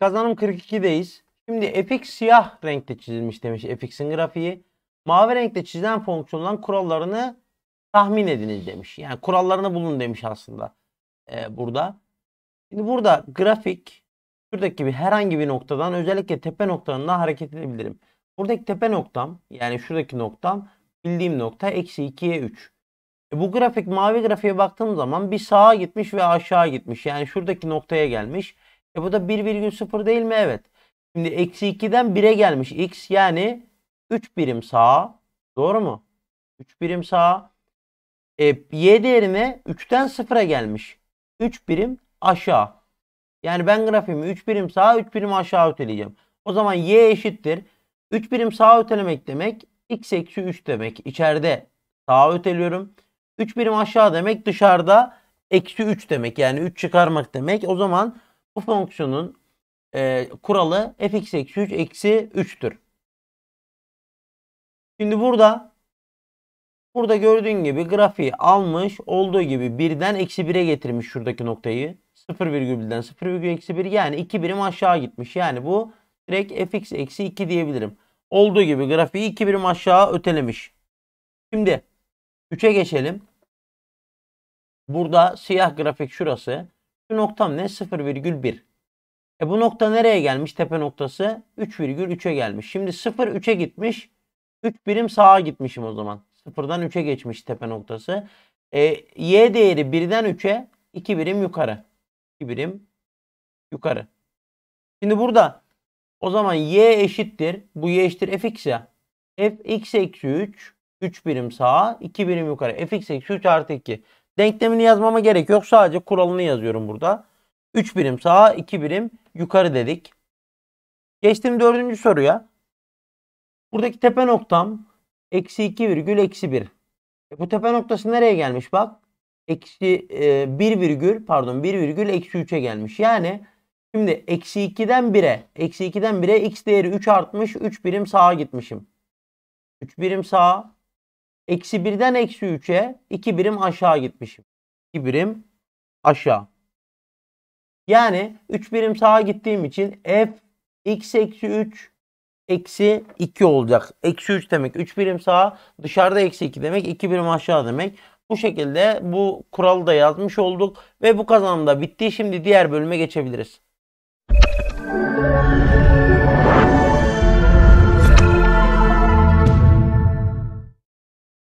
Kazanım 42'deyiz. Şimdi Epic siyah renkte çizilmiş demiş Epic'in grafiği. Mavi renkte çizilen fonksiyonların kurallarını tahmin ediniz demiş. Yani kurallarını bulun demiş aslında ee, burada. Şimdi burada grafik şuradaki gibi herhangi bir noktadan özellikle tepe noktalarından hareket edebilirim. Buradaki tepe noktam yani şuradaki noktam bildiğim nokta eksi 2'ye 3. E bu grafik mavi grafiğe baktığım zaman bir sağa gitmiş ve aşağı gitmiş. Yani şuradaki noktaya gelmiş. E bu da 1,0 değil mi? Evet. Şimdi eksi 2'den 1'e gelmiş x yani 3 birim sağ. Doğru mu? 3 birim sağ. E, y değerine 3'ten 0'a gelmiş. 3 birim aşağı. Yani ben grafiğimi 3 birim sağa 3 birim aşağı öteleyeceğim. O zaman y eşittir. 3 birim sağa ötelemek demek x eksi 3 demek. İçeride sağa öteliyorum. 3 birim aşağı demek dışarıda eksi 3 demek. Yani 3 çıkarmak demek. O zaman bu fonksiyonun e, kuralı fx eksi 3 eksi 3'tür. Şimdi burada burada gördüğün gibi grafiği almış olduğu gibi 1'den eksi 1'e getirmiş şuradaki noktayı. 0,1'den 0,-1 yani 2 birim aşağı gitmiş. Yani bu direkt fx eksi 2 diyebilirim. Olduğu gibi grafiği 2 birim aşağı ötelemiş. Şimdi 3'e geçelim. Burada siyah grafik şurası noktam ne? 0,1. E bu nokta nereye gelmiş? Tepe noktası 3,3'e gelmiş. Şimdi 0 3'e gitmiş. 3 birim sağa gitmişim o zaman. 0'dan 3'e geçmiş tepe noktası. E, y değeri 1'den 3'e 2 birim yukarı. 2 birim yukarı. Şimdi burada o zaman y eşittir. Bu y eşittir fx ya. fx eksi 3. 3 birim sağa 2 birim yukarı. fx eksi 3 artı 2. Denklemini yazmama gerek yok. Sadece kuralını yazıyorum burada. 3 birim sağa 2 birim yukarı dedik. Geçtim dördüncü soruya. Buradaki tepe noktam eksi 2 virgül eksi 1. E bu tepe noktası nereye gelmiş bak. Eksi e, 1 virgül pardon 1 virgül eksi 3'e gelmiş. Yani şimdi eksi 2'den 1'e eksi 2'den 1'e x değeri 3 artmış 3 birim sağa gitmişim. 3 birim sağa Eksi 1'den eksi 3'e 2 birim aşağı gitmişim. 2 birim aşağı. Yani 3 birim sağa gittiğim için f x eksi 3 eksi 2 olacak. Eksi 3 demek 3 birim sağa dışarıda eksi 2 demek 2 birim aşağı demek. Bu şekilde bu kuralı da yazmış olduk ve bu kazanım da bitti. Şimdi diğer bölüme geçebiliriz.